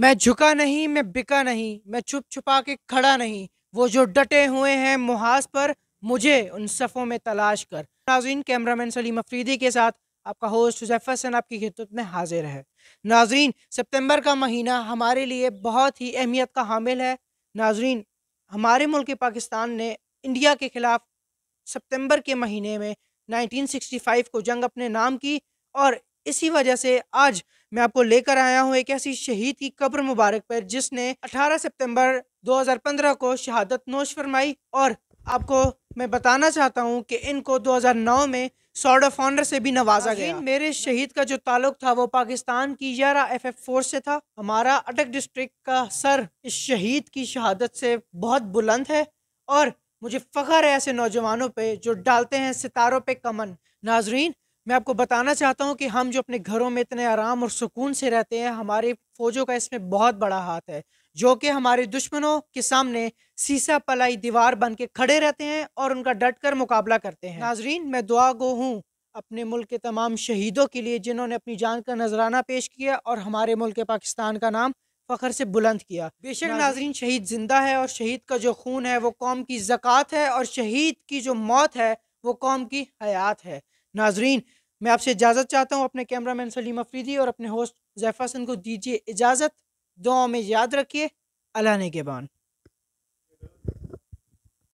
मैं झुका नहीं मैं बिका नहीं मैं छुप छुपा के खड़ा नहीं वो जो डटे हुए हैं मुहाज पर मुझे उन सफ़ों में तलाश कर नाजीन कैमरामैन सलीम अफरीदी के साथ आपका होस्ट हुसैफ आपकी खिदत में हाजिर है नाजरीन सितंबर का महीना हमारे लिए बहुत ही अहमियत का हामिल है नाजरीन हमारे मुल्क पाकिस्तान ने इंडिया के ख़िलाफ़ सितंबर के महीने में 1965 को जंग अपने नाम की और इसी वजह से आज मैं आपको लेकर आया हूँ एक ऐसी शहीद की कब्र मुबारक पर जिसने 18 सितंबर 2015 को शहादत नोश फरमाई और आपको मैं बताना चाहता हूँ कि इनको 2009 में सॉर्ड ऑफ ऑनर से भी नवाजा गया मेरे शहीद का जो ताल्लुक था वो पाकिस्तान की यारा एफ एफ फोर्स से था हमारा अटक डिस्ट्रिक्ट का सर इस शहीद की शहादत से बहुत बुलंद है और मुझे फ़ख्र है ऐसे नौजवानों पे जो डालते हैं सितारों पे कमन नाजरीन मैं आपको बताना चाहता हूँ कि हम जो अपने घरों में इतने आराम और सुकून से रहते हैं हमारे फौजों का इसमें बहुत बड़ा हाथ है जो कि हमारे दुश्मनों के सामने सीसा पलाई दीवार बन के खड़े रहते हैं और उनका डट कर मुकाबला करते हैं नाजरीन मैं दुआ गो हूँ अपने मुल्क के तमाम शहीदों के लिए जिन्होंने अपनी जान का नजराना पेश किया और हमारे मुल्क पाकिस्तान का नाम फ़खर से बुलंद किया बेशक नाजरीन शहीद जिंदा है और शहीद का जो खून है वो कौम की जक़ात है और शहीद की जो मौत है वो कौम की हयात है नाजरीन मैं आपसे इजाज़त चाहता हूँ अपने कैमरा मैन सलीम अफरीदी और अपने होस्ट जैफासन को दीजिए इजाज़त दुआओं में याद रखिए अल्लाह ने के बान